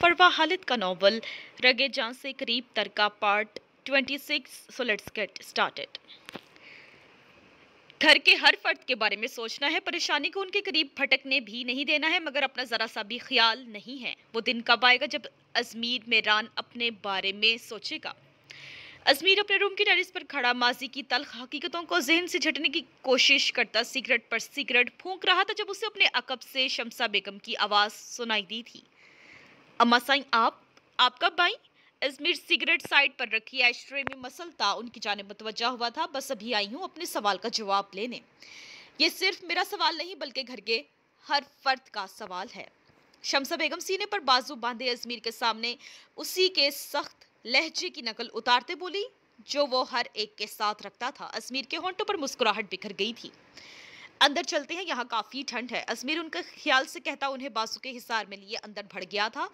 फरवा हालिद का नावल रगे जान से करीब तरका part twenty so let's get started घर के हर फर्द के बारे में सोचना है परेशानी को उनके करीब भटकने भी नहीं देना है मगर अपना ज़रा सा भी ख्याल नहीं है वो दिन कब आएगा जब अजमीर मेरान अपने बारे में सोचेगा अजमीर अपने रूम की टेरिस पर खड़ा माजी की तलख हकीकतों को जहन से झटने की कोशिश करता सिगरेट पर सिगरेट फूंक रहा था जब उसे अपने अकब से शमसा बेगम की आवाज़ सुनाई दी थी अम्मा साई आप आपका भाई अजमेर सिगरेट साइड पर रखी एशरे में मसल था उनकी जाने मतवजा हुआ था बस अभी आई हूँ अपने सवाल का जवाब लेने ये सिर्फ मेरा सवाल नहीं बल्कि घर के हर फर्द का सवाल है शमसा बेगम सीने पर बाजू बांधे अजमेर के सामने उसी के सख्त लहजे की नकल उतारते बोली जो वो हर एक के साथ रखता था अजमेर के होंटों पर मुस्कुराहट बिखर गई थी अंदर चलते हैं यहाँ काफ़ी ठंड है अजमेर उनके ख्याल से कहता उन्हें बासु के हिसार में लिए अंदर भड़ गया था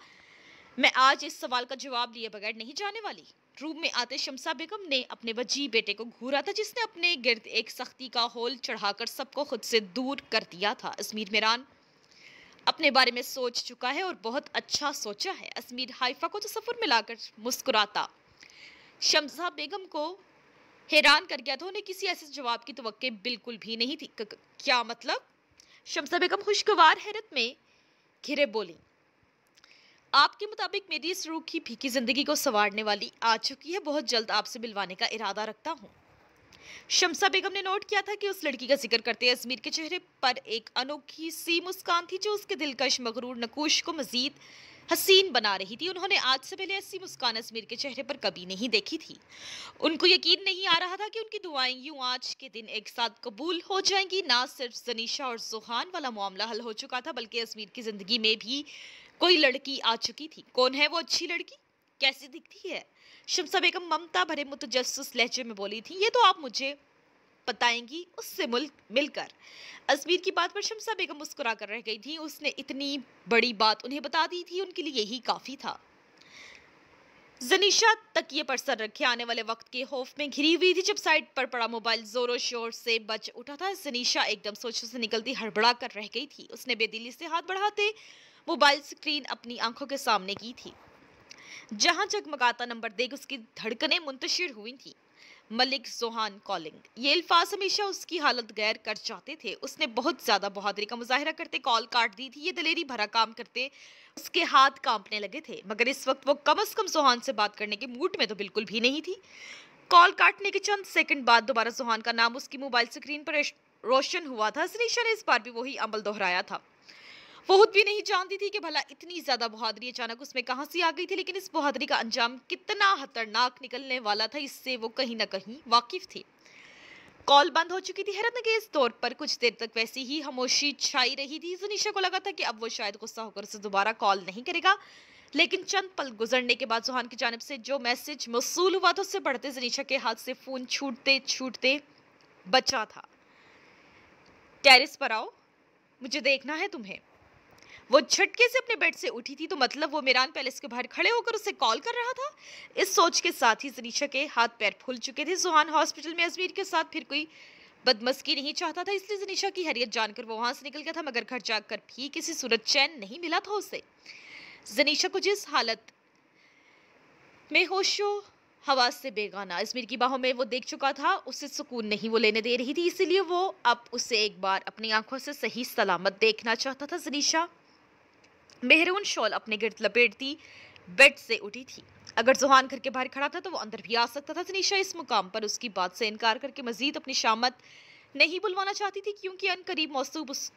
मैं आज इस सवाल का जवाब लिए बगैर नहीं जाने वाली रूम में आते शमसा बेगम ने अपने वजी बेटे को घूरा था जिसने अपने गिर्द एक सख्ती का होल चढ़ाकर सबको खुद से दूर कर दिया था अजमीर मेरान अपने बारे में सोच चुका है और बहुत अच्छा सोचा है अजमीर हाइफा को तो सफ़र मिलाकर मुस्कुराता शमसा बेगम को हैरान कर गया था उन्हें किसी ऐसे जवाब की तो बिल्कुल भी नहीं थी क्या मतलब शमसा बेगम खुशगवार हैरत में घिरे बोली आपके मुताबिक मेरी इस रूह की फीकी ज़िंदगी को संवारने वाली आ चुकी है बहुत जल्द आपसे मिलवाने का इरादा रखता हूँ शमसा बेगम ने नोट किया था कि उस लड़की का जिक्र करते अजमीर के चेहरे पर एक अनोखी सी मुस्कान थी जो उसके दिलकश मगरूर नकूश को मजीद हसीन बना रही थी उन्होंने आज से पहले ऐसी मुस्कान अजमेर के चेहरे पर कभी नहीं देखी थी उनको यकीन नहीं आ रहा था कि उनकी दुआएं यूं आज के दिन एक साथ कबूल हो जाएंगी ना सिर्फ जनीशा और जुहान वाला मामला हल हो चुका था बल्कि अजमीर की ज़िंदगी में भी कोई लड़की आ चुकी थी कौन है वो अच्छी लड़की कैसी दिखती है शमसा बेगम ममता भरे मुतजस लहजे में बोली थी ये तो आप मुझे बताएंगी उससे मिलकर अजमीर की बात पर शमसा बेगम मुस्कुरा कर रह गई थी उसने इतनी बड़ी बात उन्हें बता दी थी उनके लिए यही काफ़ी था जनीशा तक ये पर सर रखे आने वाले वक्त के खौफ में घिरी हुई थी जब साइड पर पड़ा मोबाइल जोरों शोर से बच उठा था जनीशा एकदम सोचों से निकलती हड़बड़ा कर रह गई थी उसने बेदिली से हाथ बढ़ाते मोबाइल स्क्रीन अपनी आंखों के सामने की थी जहां जगमगाता नंबर देख उसकी धड़कनें मुंतशिर हुई थी मलिक जोहान कॉलिंग ये अल्फाज हमेशा उसकी हालत गैर कर जाते थे उसने बहुत ज़्यादा बहादुरी का मुजाहरा करते कॉल काट दी थी ये दलेरी भरा काम करते उसके हाथ कांपने लगे थे मगर इस वक्त वो कम अज़ कम जोहान से बात करने के मूड में तो बिल्कुल भी नहीं थी कॉल काटने के चंद सेकंड बाद दोबारा जोहान का नाम उसकी मोबाइल स्क्रीन पर रोशन हुआ था जनीशा ने इस बार भी वही अमल दोहराया था वो खुद भी नहीं जानती थी कि भला इतनी ज़्यादा बहादरी अचानक उसमें कहाँ से आ गई थी लेकिन इस बहादरी का अंजाम कितना खतरनाक निकलने वाला था इससे वो कहीं ना कहीं वाकिफ थी कॉल बंद हो चुकी थी हैरत नगेज इस दौर पर कुछ देर तक वैसी ही खामोशी छाई रही थी जुनीशा को लगा था कि अब वो शायद गुस्सा होकर उसे दोबारा कॉल नहीं करेगा लेकिन चंद पल गुजरने के बाद सुहान की जानब से जो मैसेज मौसूल हुआ था उससे बढ़ते जनीशा के हाथ से फ़ोन छूटते छूटते बचा था टेरिस पर आओ मुझे देखना है तुम्हें वो झटके से अपने बेड से उठी थी तो मतलब वो मेरान पैलेस के बाहर खड़े होकर उसे कॉल कर रहा था इस सोच के साथ ही जनीशा के हाथ पैर फूल चुके थे जुहान हॉस्पिटल में अजमेर के साथ फिर कोई बदमस्की नहीं चाहता था इसलिए जनीशा की हैरियत जानकर वो वहाँ से निकल गया था मगर घर जाकर भी किसी सूरत चैन नहीं मिला था उसे जनीशा को जिस हालत में होशो हवा से बेगाना अजमेर की बाहों में वो देख चुका था उसे सुकून नहीं वो लेने दे रही थी इसीलिए वो अब उसे एक बार अपनी आंखों से सही सलामत देखना चाहता था जनीशा मेहरून शॉल अपने गिरद लपेटती बेड से उठी थी अगर जुहान घर के बाहर खड़ा था तो वो अंदर भी आ सकता था तनीशा इस मुकाम पर उसकी बात से इनकार करके मजीद अपनी शामत नहीं बुलवाना चाहती थी क्योंकि अन करीब मौसू उस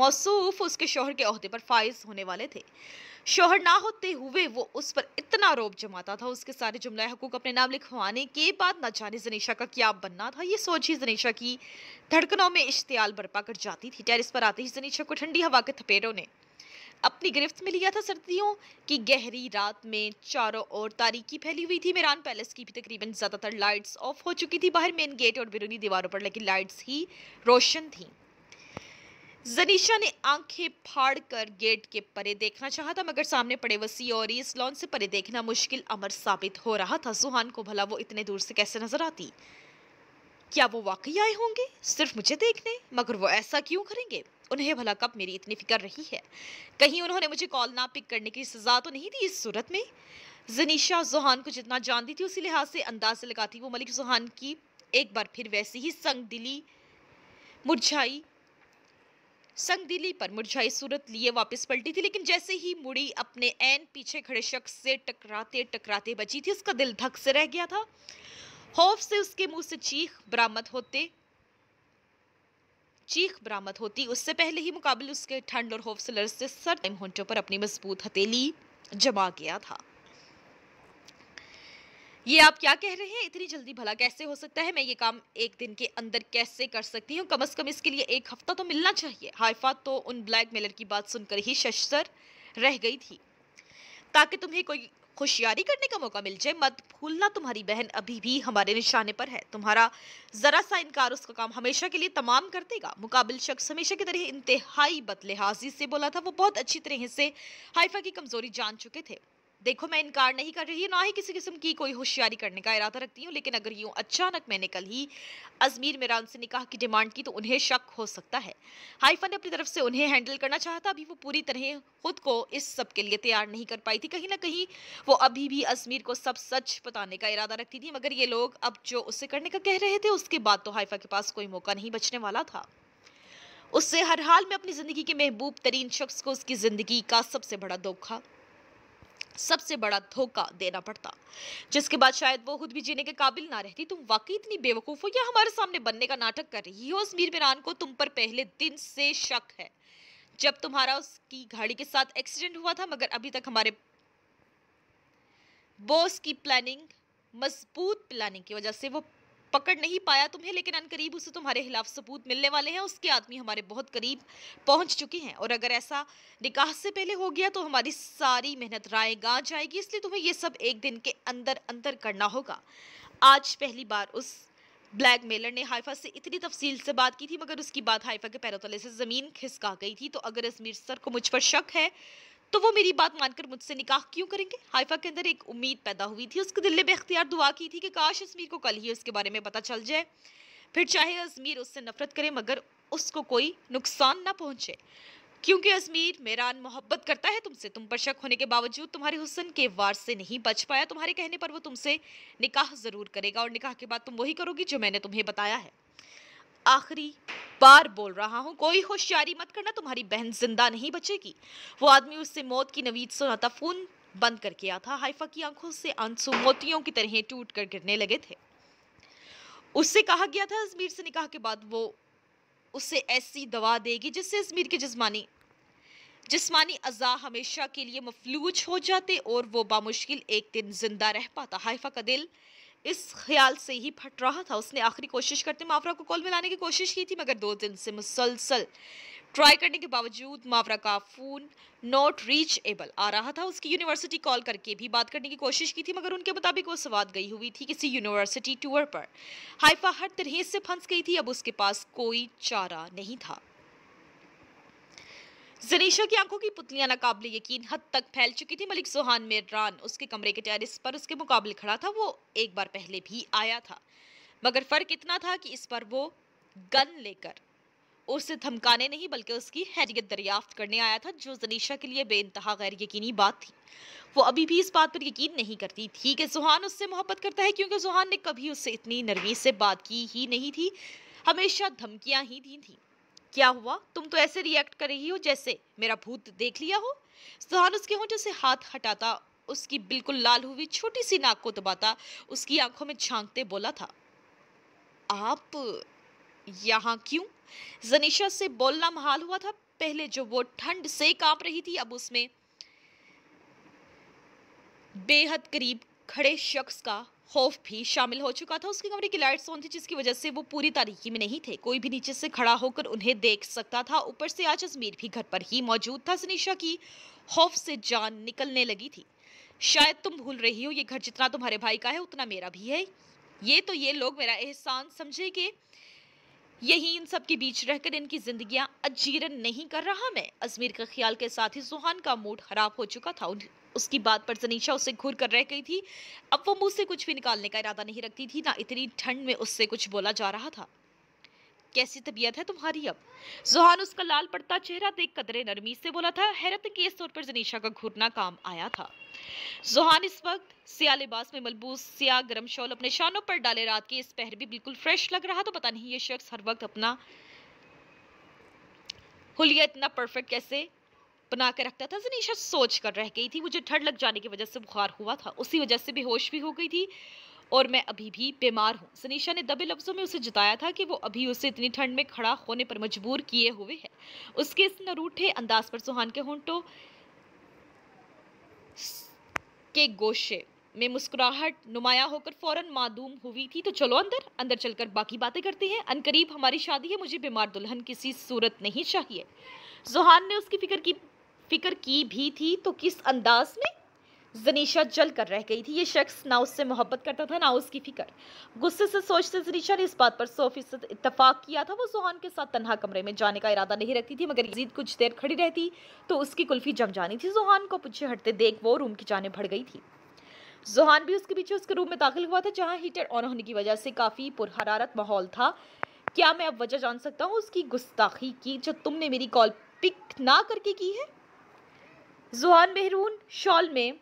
मौसूफ उसके शोहर के अहदे पर फायज होने वाले थे शोहर ना होते हुए वो उस पर इतना रोब जमाता था उसके सारे जुमला हकूक अपने नाम लिखवाने के बाद ना जाने जनीशा का क्या बनना था ये सोच ही जनीशा की धड़कनों में इश्तियाल बर्पा कर जाती थी टेरिस पर आते ही जनीशा को ठंडी हवा के थपेड़ों ने अपनी गिरफ्त में लिया था सर्दियों की गहरी रात में चारों ओर तारीकी फैली हुई थी मेरान पैलेस की भी तकरीबन ज़्यादातर लाइट्स ऑफ हो चुकी थी बाहर मेन गेट और बिरूनी दीवारों पर लगी लाइट्स ही रोशन थी जनीशा ने आंखें फाड़ कर गेट के परे देखना चाहा था मगर सामने पड़े वसी और इस लॉन से परे देखना मुश्किल अमर साबित हो रहा था सुहान को भला वो इतने दूर से कैसे नजर आती क्या वो वाकई आए होंगे सिर्फ मुझे देखने मगर वो ऐसा क्यों करेंगे उन्हें भला कब मेरी इतनी फिक्र रही है कहीं उन्होंने मुझे कॉल ना पिक करने की सज़ा तो नहीं दी इस सूरत में जनीशा जोहान को जितना जानती थी उसी लिहाज से अंदाज से लगाती वो मलिक जोहान की एक बार फिर वैसी ही संग दिली मुरझाई संग दिली पर मुरझाई सूरत लिए वापस पलटी थी लेकिन जैसे ही मुड़ी अपने एन पीछे खड़े शख्स से टकराते टकराते बची थी उसका दिल धक से रह गया था खौफ से उसके मुंह से चीख बरामद होते चीख बरामद होती उससे पहले ही मुकाबले उसके ठंड और होफसलर से सर टाइम होंटों पर अपनी मजबूत हथेली जमा गया था ये आप क्या कह रहे हैं इतनी जल्दी भला कैसे हो सकता है मैं ये काम एक दिन के अंदर कैसे कर सकती हूँ कम से कम इसके लिए एक हफ्ता तो मिलना चाहिए हाइफा तो उन ब्लैक मेलर की बात सुनकर ही शशर रह गई थी ताकि तुम्हें कोई खुशियारी करने का मौका मिल जाए मत भूलना तुम्हारी बहन अभी भी हमारे निशाने पर है तुम्हारा जरा सा इनकार उसका काम हमेशा के लिए तमाम कर देगा मुकाबिल शख्स हमेशा की तरह इंतहाई हाजी से बोला था वो बहुत अच्छी तरह से हाइफा की कमजोरी जान चुके थे देखो मैं इनकार नहीं कर रही ना ही किसी किस्म की कोई होशियारी करने का इरादा रखती हूँ लेकिन अगर यूँ अचानक मैंने कल ही अजमीर मेरा उनसे निकाह की डिमांड की तो उन्हें शक हो सकता है हाइफा ने अपनी तरफ से उन्हें हैंडल करना चाहा था अभी वो पूरी तरह खुद को इस सब के लिए तैयार नहीं कर पाई थी कहीं ना कहीं वो अभी भी अजमीर को सब सच बताने का इरादा रखती थी मगर ये लोग अब जो उससे करने का कह रहे थे उसके बाद तो हाइफा के पास कोई मौका नहीं बचने वाला था उससे हर हाल में अपनी ज़िंदगी के महबूब तरीन शख्स को उसकी ज़िंदगी का सबसे बड़ा धोखा सबसे बड़ा धोखा देना पड़ता जिसके बाद शायद वो खुद भी जीने के काबिल ना रहती तुम वाकई इतनी बेवकूफ हो या हमारे सामने बनने का नाटक कर रही हो समीर मीरान को तुम पर पहले दिन से शक है जब तुम्हारा उसकी गाड़ी के साथ एक्सीडेंट हुआ था मगर अभी तक हमारे बॉस की प्लानिंग मजबूत प्लानिंग की वजह से वो पकड़ नहीं पाया तुम्हें लेकिन अनकरीब उसे तुम्हारे खिलाफ सबूत मिलने वाले हैं उसके आदमी हमारे बहुत करीब पहुंच चुके हैं और अगर ऐसा निकाह से पहले हो गया तो हमारी सारी मेहनत राय गां जाएगी इसलिए तुम्हें ये सब एक दिन के अंदर अंदर करना होगा आज पहली बार उस ब्लैक मेलर ने हाइफा से इतनी तफसील से बात की थी मगर उसकी बात हाइफा के पैरों तले से ज़मीन खिसका गई थी तो अगर अजमीर सर को मुझ पर शक है तो वो मेरी बात मानकर मुझसे निकाह क्यों करेंगे हाइफा के अंदर एक उम्मीद पैदा हुई थी उसके दिल में बेख्तियार दुआ की थी कि काश अजमीर को कल ही उसके बारे में पता चल जाए फिर चाहे अजमीर उससे नफरत करे मगर उसको कोई नुकसान ना पहुंचे क्योंकि अजमीर मेरान मोहब्बत करता है तुमसे तुम पर शक होने के बावजूद तुम्हारे हुसन के वार से नहीं बच पाया तुम्हारे कहने पर वो तुमसे निकाह ज़रूर करेगा और निकाह के बाद तुम वही करोगी जो मैंने तुम्हें बताया है आखिरी बार बोल रहा हूँ कोई होशियारी मत करना तुम्हारी बहन जिंदा नहीं बचेगी वो आदमी उससे मौत की नवीद सुनाता फोन बंद करके था हाइफा की आंखों से आंसू मोतियों की तरह टूट कर गिरने लगे थे उससे कहा गया था अजमीर से निकाह के बाद वो उसे ऐसी दवा देगी जिससे अजमीर के जिसमानी जिसमानी अज़ा हमेशा के लिए मफलूज हो जाते और वो बामुश्किल एक दिन जिंदा रह पाता हाइफा का दिल इस ख्याल से ही फट रहा था उसने आखिरी कोशिश करते मावरा को कॉल में लाने की कोशिश की थी मगर दो दिन से मुसलसल ट्राई करने के बावजूद मावरा का फ़ोन नॉट रीच एबल आ रहा था उसकी यूनिवर्सिटी कॉल करके भी बात करने की कोशिश की थी मगर उनके मुताबिक वो सवाद गई हुई थी किसी यूनिवर्सिटी टूर पर हाइफा हर तरह से फंस गई थी अब उसके पास कोई चारा नहीं था जनीशा की आंखों की पुतलियां नाकाबले यकीन हद तक फैल चुकी थी मलिक सुहान मेरान उसके कमरे के टेरिस पर उसके मुकाबले खड़ा था वो एक बार पहले भी आया था मगर फर्क इतना था कि इस पर वो गन लेकर उसे धमकाने नहीं बल्कि उसकी हैरियत दरियाफ्त करने आया था जो जनीशा के लिए बेानतहा गैर यकीनी बात थी वो अभी भी इस बात पर यकीन नहीं करती थी कि सुहान उससे मोहब्बत करता है क्योंकि सुहान ने कभी उससे इतनी नरमी से बात की ही नहीं थी हमेशा धमकियाँ ही दी थी क्या हुआ तुम तो ऐसे रिएक्ट कर रही हो जैसे मेरा भूत देख लिया हो सुहान उसके होंठों से हाथ हटाता उसकी बिल्कुल लाल हुई छोटी सी नाक को दबाता उसकी आंखों में झांकते बोला था आप यहाँ क्यों जनीशा से बोलना महाल हुआ था पहले जो वो ठंड से कांप रही थी अब उसमें बेहद करीब खड़े शख्स का खौफ भी शामिल हो चुका था उसके कमरे की लाइट्स ऑन थी जिसकी वजह से वो पूरी तारीखी में नहीं थे कोई भी नीचे से खड़ा होकर उन्हें देख सकता था ऊपर से आज अजमीर भी घर पर ही मौजूद था सनीशा की खौफ से जान निकलने लगी थी शायद तुम भूल रही हो ये घर जितना तुम्हारे भाई का है उतना मेरा भी है ये तो ये लोग मेरा एहसान समझेंगे यही इन सब के बीच रहकर इनकी जिंदगियां अजीरन नहीं कर रहा मैं अजमेर के ख्याल के साथ ही सुहान का मूड खराब हो चुका था उसकी बात पर जनीशा उसे घूर कर रह गई थी अब वो मुझसे से कुछ भी निकालने का इरादा नहीं रखती थी ना इतनी ठंड में उससे कुछ बोला जा रहा था कैसी तबीयत है तुम्हारी अब जोहान उसका लाल पड़ता चेहरा देख कदरे नरमी से बोला था हैरत के इस तौर पर जनीशा का घूरना काम आया था जोहान इस वक्त सिया लिबास में मलबूस सिया गर्म शॉल अपने शानों पर डाले रात के इस पहर भी बिल्कुल फ्रेश लग रहा तो पता नहीं ये शख्स हर वक्त अपना हुलिया इतना परफेक्ट कैसे बना कर रखता था जनीशा सोच कर रह गई थी मुझे ठंड लग जाने की वजह से बुखार हुआ था उसी वजह से बेहोश भी हो गई थी और मैं अभी भी बीमार हूँ सनीशा ने दबे लफ्जों में उसे जताया था कि वो अभी उसे इतनी ठंड में खड़ा होने पर मजबूर किए हुए है उसके इस नरूठे अंदाज पर सुहान के होंटो के गोशे में मुस्कुराहट नुमाया होकर फौरन मादूम हुई थी तो चलो अंदर अंदर चलकर बाकी बातें करते हैं अनकरीब हमारी शादी है मुझे बीमार दुल्हन किसी सूरत नहीं चाहिए जुहान ने उसकी फिक्र की फिक्र की भी थी तो किस अंदाज में जनीशा जल कर रह गई थी ये शख्स ना उससे मोहब्बत करता था ना उसकी फिक्र गुस्से से सोचते जनीशा ने इस बात पर सौ फीसद इतफाक किया था वो सुहान के साथ तनहा कमरे में जाने का इरादा नहीं रखती थी मगर जीत कुछ देर खड़ी रहती तो उसकी कुल्फी जम जानी थी जुहान को पीछे हटते देख वो रूम की जाने भड़ गई थी जुहान भी उसके पीछे उसके रूम में दाखिल हुआ था जहाँ हीटर ऑन होने की वजह से काफ़ी पुरहरारत माहौल था क्या मैं अब वजह जान सकता हूँ उसकी गुस्ताखी की जो तुमने मेरी कॉल पिक ना करके की है जोहान मेहरून शॉल में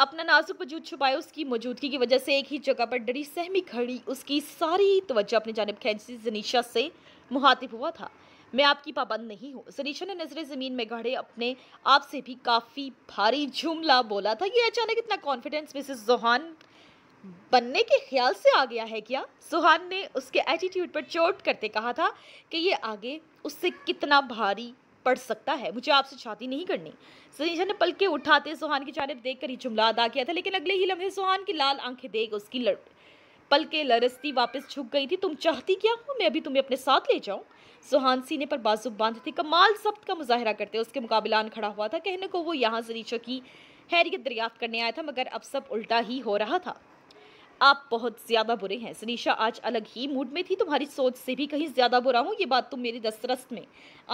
अपना नाजुक वजूद छुपाए उसकी मौजूदगी की वजह से एक ही जगह पर डरी सहमी खड़ी उसकी सारी तवज्जो अपनी जानब खेंची जनीशा से मुहातिब हुआ था मैं आपकी पाबंद नहीं हूँ जनीशा ने नजर ज़मीन में गढ़े अपने आप से भी काफ़ी भारी जुमला बोला था ये अचानक इतना कॉन्फिडेंस मिसेस जोहान बनने के ख्याल से आ गया है क्या सुहान ने उसके एटीट्यूड पर चोट करते कहा था कि ये आगे उससे कितना भारी पढ़ सकता है मुझे आपसे छाती नहीं करनी सनीजा ने पलके उठाते सुहान की जानब कर ही जुमला अदा किया था लेकिन अगले ही लम्हे सुहान की लाल आंखें देख उसकी लड़ पलके लरसती वापस झुक गई थी तुम चाहती क्या हो मैं अभी तुम्हें अपने साथ ले जाऊँ सुहान सीने पर बाजू थी कमाल सब्त का मुजाहरा करते उसके मुकाबलान खड़ा हुआ था कहने को वो यहाँ जरीशा की हैरियत दरियाफ्त करने आया था मगर अब सब उल्टा ही हो रहा था आप बहुत ज्यादा बुरे हैं सनीशा आज अलग ही मूड में थी तुम्हारी सोच से भी कहीं ज्यादा बुरा हूँ ये बात तुम मेरी दस्तरस्त में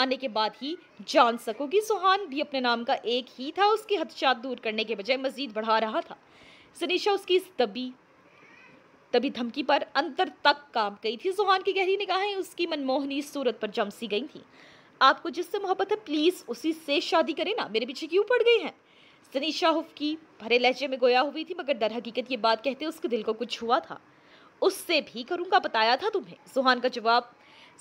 आने के बाद ही जान सकोगी सुहान भी अपने नाम का एक ही था उसकी हदशात दूर करने के बजाय मजीद बढ़ा रहा था सनीशा उसकी इस तबी तभी धमकी पर अंतर तक काम गई थी सुहान की गहरी निगाहें उसकी मनमोहनी सूरत पर जमसी गई थी आपको जिससे मोहब्बत है प्लीज़ उसी से शादी करें ना मेरे पीछे क्यों पड़ गई हैं सनी शाहुफ की भरे लहजे में गोया हुई थी मगर दर हकीकत ये बात कहते उसके दिल को कुछ हुआ था उससे भी करूँगा बताया था तुम्हें सुहान का जवाब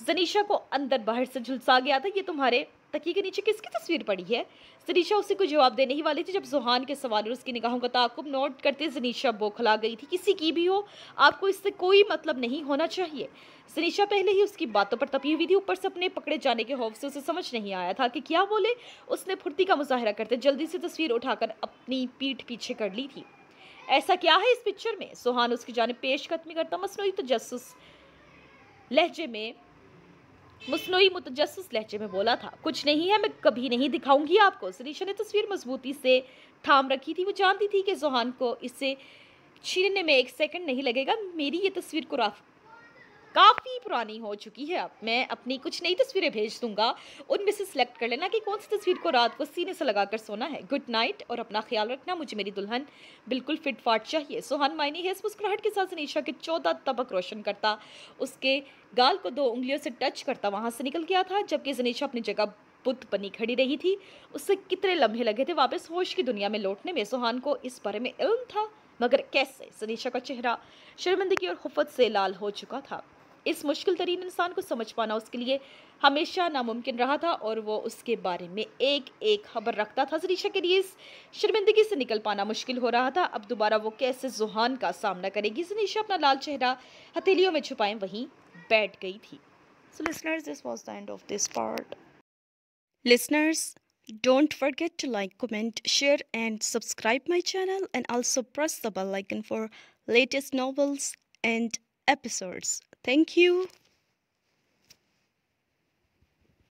जनीशा को अंदर बाहर से झुलसा गया था ये तुम्हारे तकी के नीचे किसकी तस्वीर पड़ी है जनीशा उसी को जवाब देने ही वाली थी जब जुहान के सवाल और उसकी निगाहों का ताकुब नोट करते जनीशा बोखला गई थी किसी की भी हो आपको इससे कोई मतलब नहीं होना चाहिए जनीशा पहले ही उसकी बातों पर तपी हुई थी ऊपर से अपने पकड़े जाने के खौफ से उसे समझ नहीं आया था कि क्या बोले उसने फुर्ती का मुजाहरा करते जल्दी से तस्वीर उठाकर अपनी पीठ पीछे कर ली थी ऐसा क्या है इस पिक्चर में सुहान उसकी जानब पेश कदमी करता मसनू तजस तो लहजे में मसनू मुतजस लहजे में बोला था कुछ नहीं है मैं कभी नहीं दिखाऊंगी आपको सरीशा ने तस्वीर मजबूती से थाम रखी थी वो जानती थी कि जोहान को इससे छीनने में एक सेकंड नहीं लगेगा मेरी ये तस्वीर को काफ़ी पुरानी हो चुकी है अब मैं अपनी कुछ नई तस्वीरें भेज दूंगा उनमें से सिलेक्ट कर लेना कि कौन सी तस्वीर को रात को सीने से लगाकर सोना है गुड नाइट और अपना ख्याल रखना मुझे मेरी दुल्हन बिल्कुल फिट फाट चाहिए सोहान मायनी है इस मुस्कुराहट के साथ सनीशा के चौदह तबक रोशन करता उसके गाल को दो उंगलियों से टच करता वहाँ से निकल गया था जबकि जनीशा अपनी जगह बुत बनी खड़ी रही थी उससे कितने लम्हे लगे थे वापस होश की दुनिया में लौटने में सोहान को इस बारे में इल्म था मगर कैसे सनीशा का चेहरा शर्मिंदगी और खुफत से लाल हो चुका था इस मुश्किल तरीन इंसान को समझ पाना उसके लिए हमेशा नामुमकिन रहा था और वो उसके बारे में एक एक खबर रखता था जरीशा के लिए शर्मिंदगी से निकल पाना मुश्किल हो रहा था अब दोबारा वो कैसे जुहान का सामना करेगी जनीशा अपना लाल चेहरा हथेलियों में छुपाएं वहीं बैठ गई थी so listeners this was the end of this part listeners don't forget to like comment share and subscribe my channel and also Thank you.